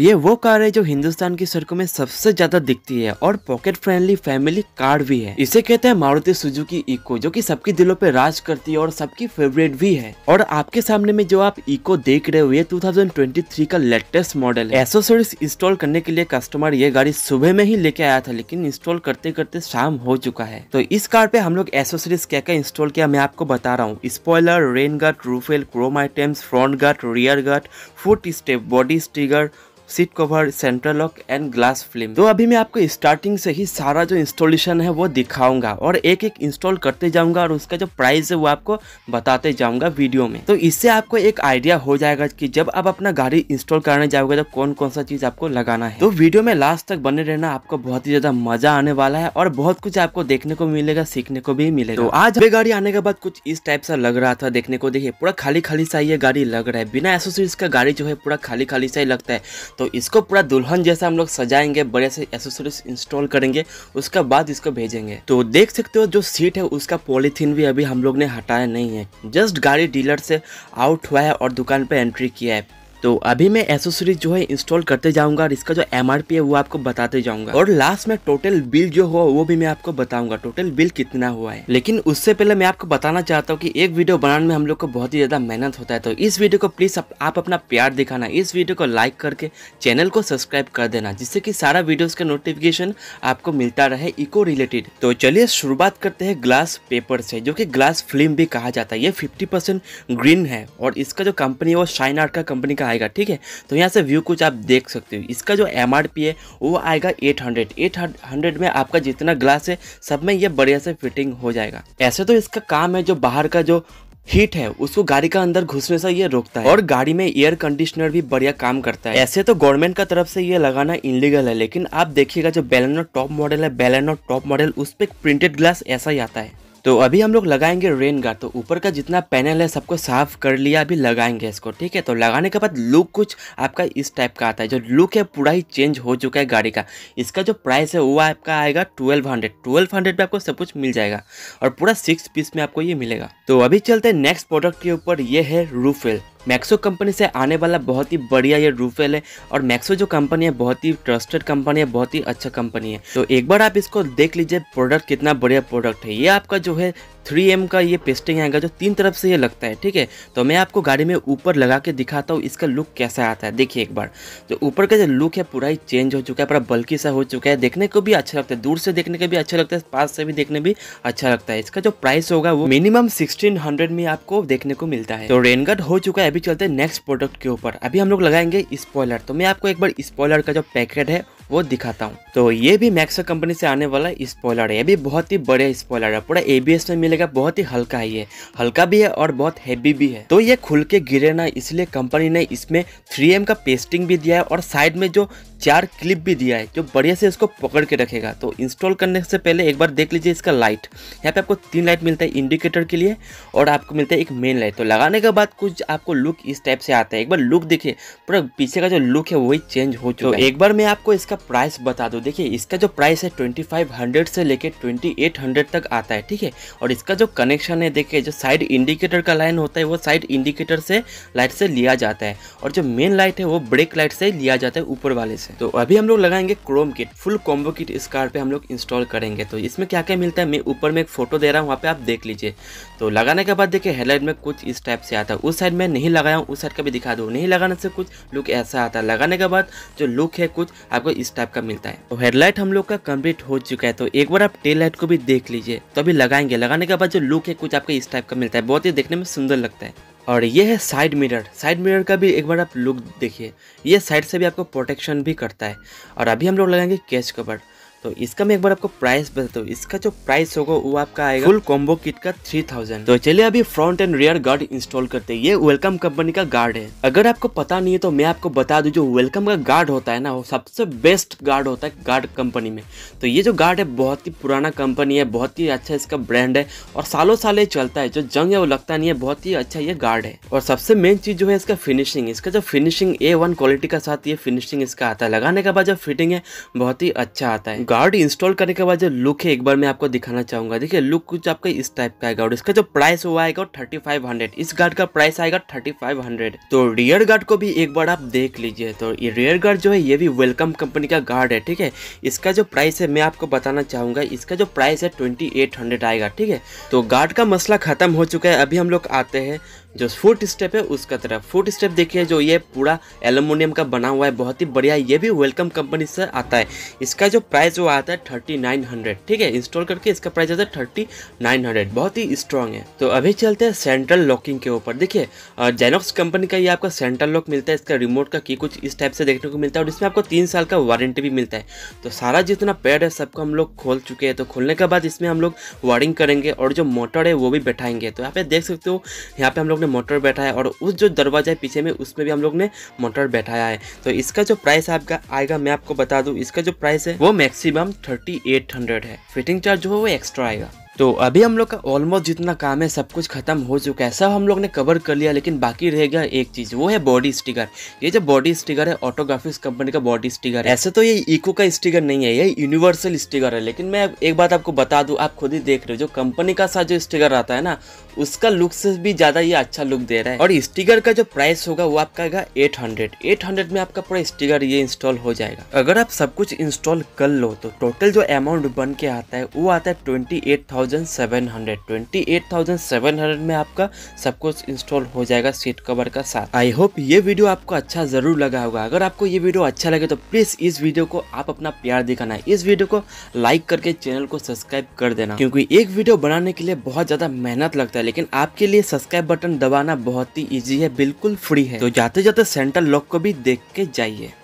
ये वो कार है जो हिंदुस्तान की सड़कों में सबसे ज्यादा दिखती है और पॉकेट फ्रेंडली फैमिली कार भी है इसे कहते हैं मारुति सुजुकी इको जो कि सबके दिलों पे राज करती है और सबकी फेवरेट भी है और आपके सामने में जो आप इको देख रहे हो ये 2023 का लेटेस्ट मॉडल है एसोसरीज इंस्टॉल करने के लिए कस्टमर ये गाड़ी सुबह में ही लेके आया था लेकिन इंस्टॉल करते करते शाम हो चुका है तो इस कार पे हम लोग एसोसरीज क्या क्या इंस्टॉल किया मैं आपको बता रहा हूँ spoiler rain guard roof rail chrome items front guard rear guard foot step body sticker seat cover central lock and glass film तो अभी मैं आपको स्टार्टिंग से ही सारा जो इंस्टॉलेशन है वो दिखाऊंगा और एक एक इंस्टॉल करते जाऊंगा और उसका जो प्राइस है वो आपको बताते जाऊंगा वीडियो में तो इससे आपको एक आइडिया हो जाएगा कि जब आप अपना गाड़ी इंस्टॉल करने जाओगे तो कौन कौन सा चीज आपको लगाना है तो वीडियो में लास्ट तक बने रहना आपको बहुत ही ज्यादा मजा आने वाला है और बहुत कुछ आपको देखने को मिलेगा सीखने को भी मिलेगा तो आज हमें गाड़ी आने के बाद कुछ इस टाइप सा लग रहा था देखने को देखिए पूरा खाली खाली सा ये गाड़ी लग रहा है बिना एसोसीज का गाड़ी जो है पूरा खाली खाली सा ही लगता है तो इसको पूरा दुल्हन जैसा हम लोग सजाएंगे बड़े से एसेसरीज इंस्टॉल करेंगे उसके बाद इसको भेजेंगे तो देख सकते हो जो सीट है उसका पॉलीथीन भी अभी हम लोग ने हटाया नहीं है जस्ट गाड़ी डीलर से आउट हुआ है और दुकान पर एंट्री किया है तो अभी मैं एसोसरीज जो है इंस्टॉल करते जाऊंगा और इसका जो एम है वो आपको बताते जाऊंगा और लास्ट में टोटल बिल जो हुआ वो भी मैं आपको बताऊंगा टोटल बिल कितना हुआ है लेकिन उससे पहले मैं आपको बताना चाहता हूँ कि एक वीडियो बनाने में हम लोग को बहुत ही ज़्यादा मेहनत होता है तो इस वीडियो को प्लीज़ आप, अपना प्यार दिखाना इस वीडियो को लाइक करके चैनल को सब्सक्राइब कर देना जिससे की सारा वीडियोज़ का नोटिफिकेशन आपको मिलता रहे इको रिलेटेड तो चलिए शुरुआत करते हैं ग्लास पेपर से जो कि ग्लास फिल्म भी कहा जाता है ये फिफ्टी ग्रीन है और इसका जो कंपनी है वो शाइन आर्ट का कंपनी का आएगा ठीक है तो यहाँ से व्यू कुछ आप देख सकते हो इसका जो एम है वो आएगा एट हंड्रेड एट हंड्रेड में आपका जितना ग्लास है सब में ये बढ़िया से फिटिंग हो जाएगा ऐसे तो इसका काम है जो बाहर का जो हीट है उसको गाड़ी का अंदर घुसने से ये रोकता है और गाड़ी में एयर कंडीशनर भी बढ़िया काम करता है ऐसे तो गवर्नमेंट का तरफ से ये लगाना इनलीगल है लेकिन आप देखिएगा जो बेलनो टॉप मॉडल है बेलनो टॉप मॉडल उस पर प्रिंटेड ग्लास ऐसा ही आता है तो अभी हम लोग लगाएंगे रेन गार्ड तो ऊपर का जितना पैनल है सबको साफ कर लिया अभी लगाएंगे इसको ठीक है तो लगाने के बाद लुक कुछ आपका इस टाइप का आता है जो लुक है पूरा ही चेंज हो चुका है गाड़ी का इसका जो प्राइस है वो आपका आएगा ट्वेल्व हंड्रेड ट्वेल्व हंड्रेड में आपको सब कुछ मिल जाएगा और पूरा सिक्स पीस में आपको ये मिलेगा तो अभी चलते हैं नेक्स्ट प्रोडक्ट के ऊपर ये है रूफेल मैक्सो कंपनी से आने वाला बहुत ही बढ़िया ये रूफेल है और मैक्सो जो कंपनी है बहुत ही ट्रस्टेड कंपनी है बहुत ही अच्छा कंपनी है तो एक बार आप इसको देख लीजिए प्रोडक्ट कितना बढ़िया प्रोडक्ट है ये आपका जो है थ्री एम का ये पेस्टिंग आएगा जो तीन तरफ से ये लगता है ठीक है तो मैं आपको गाड़ी में ऊपर लगा के दिखाता हूँ इसका लुक कैसा आता है देखिए एक बार तो ऊपर का जो लुक है पूरा ही चेंज हो चुका है पूरा बल्कि सा हो चुका है देखने को भी अच्छा लगता है दूर से देखने को भी अच्छा लगता है पास से भी देखने भी अच्छा लगता है इसका जो प्राइस होगा वो मिनिमम सिक्सटीन हंड्रेड में आपको देखने को मिलता है तो रेनगट हो चुका है अभी चलते हैं नेक्स्ट प्रोडक्ट के ऊपर अभी हम लोग लगाएंगे स्पॉयलर तो मैं आपको एक बार स्पॉयलर का जो पैकेट है वो दिखाता हूँ तो ये भी मैक्सो कंपनी से आने वाला स्पॉयलर है ये भी बहुत ही बड़े स्पॉयलर है पूरा एबीएस में मिलेगा बहुत ही हल्का है ये हल्का भी है और बहुत हैवी भी है तो ये खुल के गिरे ना इसलिए कंपनी ने इसमें थ्री का पेस्टिंग भी दिया है और साइड में जो चार क्लिप भी दिया है जो बढ़िया से इसको पकड़ के रखेगा तो इंस्टॉल करने से पहले एक बार देख लीजिए इसका लाइट यहाँ पे आपको तीन लाइट मिलता है इंडिकेटर के लिए और आपको मिलता है एक मेन लाइट तो लगाने के बाद कुछ आपको लुक इस टाइप से आता है एक बार लुक देखिए पूरा पीछे का जो लुक है वही चेंज हो चुका तो है एक बार मैं आपको इसका प्राइस बता दूँ देखिए इसका जो प्राइस है ट्वेंटी से लेकर ट्वेंटी तक आता है ठीक है और इसका जो कनेक्शन है देखिए जो साइड इंडिकेटर का लाइन होता है वो साइड इंडिकेटर से लाइट से लिया जाता है और जो मेन लाइट है वो ब्रेक लाइट से लिया जाता है ऊपर वाले से से तो अभी हम लोग लगाएंगे chrome kit full combo kit इस कार्ड पे हम लोग इंस्टॉल करेंगे तो इसमें क्या क्या मिलता है मैं ऊपर में एक फोटो दे रहा हूँ वहाँ पे आप देख लीजिए तो लगाने के बाद देखिए हेडलाइट में कुछ इस टाइप से आता है उस साइड में नहीं लगाया हूँ उस साइड का भी दिखा दूँ नहीं लगाने से कुछ लुक ऐसा आता है लगाने के बाद जो लुक है कुछ आपको इस टाइप का मिलता है तो हेडलाइट हम लोग का कम्प्लीट हो चुका है तो एक बार आप टेल लाइट को भी देख लीजिए तो अभी लगाएंगे लगाने के बाद जो लुक है कुछ आपको इस टाइप का मिलता है बहुत ही देखने में सुंदर लगता है और ये है साइड मिरर साइड मिरर का भी एक बार आप लुक देखिए ये साइड से भी आपको प्रोटेक्शन भी करता है और अभी हम लोग लगाएंगे कैच कवर तो इसका मैं एक बार आपको प्राइस बताता हूँ इसका जो प्राइस होगा वो आपका आएगा फुल कॉम्बो किट का थ्री थाउजेंड तो चलिए अभी front and rear guard install करते हैं ये वेलकम कंपनी का गार्ड है अगर आपको पता नहीं है तो मैं आपको बता दू जो वेलकम का गार्ड होता है ना वो सबसे बेस्ट गार्ड होता है गार्ड कंपनी में तो ये जो गार्ड है बहुत ही पुराना कंपनी है बहुत ही अच्छा इसका ब्रांड है और सालों साल ये चलता है जो जंग है वो लगता नहीं है बहुत ही अच्छा ये गार्ड है और सबसे मेन चीज जो है इसका फिनिशिंग इसका जो फिनिशिंग ए क्वालिटी का साथ ये फिनिशिंग इसका आता है लगाने के बाद जो फिटिंग है बहुत ही अच्छा आता है गार्ड इंस्टॉल करने के बाद जो लुक है एक बार मैं आपको दिखाना चाहूंगा देखिए लुक कुछ आपका इस टाइप का आएगा और इसका जो प्राइस हुआ आएगा थर्टी फाइव हंड्रेड इस गार्ड का प्राइस आएगा थर्टी फाइव हंड्रेड तो रियर गार्ड को भी एक बार आप देख लीजिए तो ये रियर गार्ड जो है ये भी वेलकम कंपनी का गार्ड है ठीक है इसका जो प्राइस है मैं आपको बताना चाहूंगा इसका जो प्राइस है ट्वेंटी एट हंड्रेड आएगा ठीक है तो गार्ड का मसला खत्म हो चुका है अभी हम लोग आते हैं जो फुट स्टेप है उसका तरफ फुट स्टेप देखिए जो ये पूरा एलुमिनियम का बना हुआ है बहुत ही बढ़िया ये भी वेलकम कंपनी से आता है इसका जो प्राइस जो आता है थर्टी नाइन हंड्रेड ठीक है इंस्टॉल करके इसका प्राइस आता है थर्टी नाइन हंड्रेड बहुत ही स्ट्रॉन्ग है तो अभी चलते हैं सेंट्रल लॉकिंग के ऊपर देखिए जेनॉक्स कंपनी का ये आपका सेंट्रल लॉक मिलता है इसका रिमोट का की कुछ इस टाइप से देखने को मिलता है और इसमें आपको तीन साल का वारंटी भी मिलता है तो सारा जितना पेड है सबको हम लोग खोल चुके हैं तो खोलने के बाद इसमें हम लोग वायरिंग करेंगे और जो मोटर है वो भी बैठाएंगे तो यहाँ पे देख सकते हो यहाँ पे हम लोग ने मोटर बैठाया और उस जो दरवाजा है पीछे में उसमें भी हम लोग ने मोटर बैठाया है तो इसका जो प्राइस आपका आएगा मैं आपको बता दूँ इसका जो प्राइस है वो maxi maximum thirty eight hundred है फिटिंग चार्ज जो है वो एक्स्ट्रा आएगा तो अभी हम लोग का ऑलमोस्ट जितना काम है सब कुछ खत्म हो चुका है सब हम लोग ने कवर कर लिया लेकिन बाकी रह गया एक चीज़ वो है बॉडी स्टिकर ये जो बॉडी स्टिकर है ऑटोग्राफिक्स कंपनी का बॉडी स्टिकर है ऐसे तो ये इको का स्टिकर नहीं है ये यूनिवर्सल स्टिकर है लेकिन मैं एक बात आपको बता दू आप खुद ही देख रहे हो जो कंपनी का साथ जो स्टिकर आता है ना उसका लुक से भी ज़्यादा ये अच्छा लुक दे रहा है और स्टिकर का जो प्राइस होगा वो आपका आएगा एट हंड्रेड एट हंड्रेड में आपका पूरा स्टिकर ये इंस्टॉल हो जाएगा अगर आप सब कुछ इंस्टॉल कर लो तो टोटल जो अमाउंट बन के आता है वो आता है ट्वेंटी एट थाउजेंड में आपका सब कुछ इंस्टॉल हो जाएगा सीट कवर का साथ आई होप ये वीडियो आपको अच्छा जरूर लगा होगा अगर आपको ये वीडियो अच्छा लगे तो प्लीज इस वीडियो को आप अपना प्यार दिखाना है इस वीडियो को लाइक करके चैनल को सब्सक्राइब कर देना क्योंकि एक वीडियो बनाने के लिए बहुत ज्यादा मेहनत लगता है लेकिन आपके लिए सब्सक्राइब बटन दबाना बहुत ही ईजी है बिल्कुल फ्री है तो जाते जाते सेंट्रल लॉक को भी देख के जाइए